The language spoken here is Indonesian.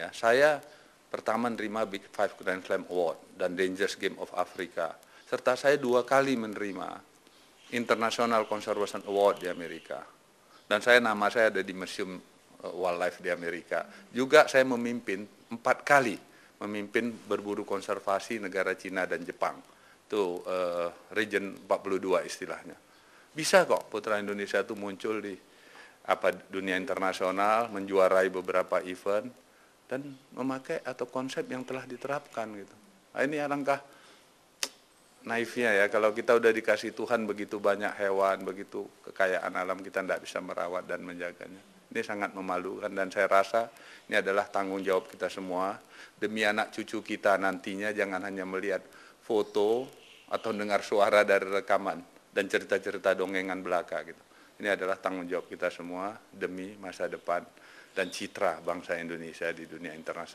Ya, saya pertama menerima Big Five Grand Slam Award dan Dangerous Game of Africa, serta saya dua kali menerima International Conservation Award di Amerika. Dan saya nama saya ada di Museum eh, Wildlife di Amerika. Juga saya memimpin empat kali memimpin berburu konservasi negara Cina dan Jepang. Itu uh, eh, region 42 istilahnya. Bisa kok putra Indonesia itu muncul di apa dunia internasional, menjuarai beberapa event, dan memakai atau konsep yang telah diterapkan gitu. Nah, ini alangkah naifnya ya kalau kita udah dikasih Tuhan begitu banyak hewan, begitu kekayaan alam kita tidak bisa merawat dan menjaganya. Ini sangat memalukan dan saya rasa ini adalah tanggung jawab kita semua demi anak cucu kita nantinya jangan hanya melihat foto atau dengar suara dari rekaman dan cerita-cerita dongengan belaka gitu. Ini adalah tanggung jawab kita semua demi masa depan dan citra bangsa Indonesia di dunia internasional.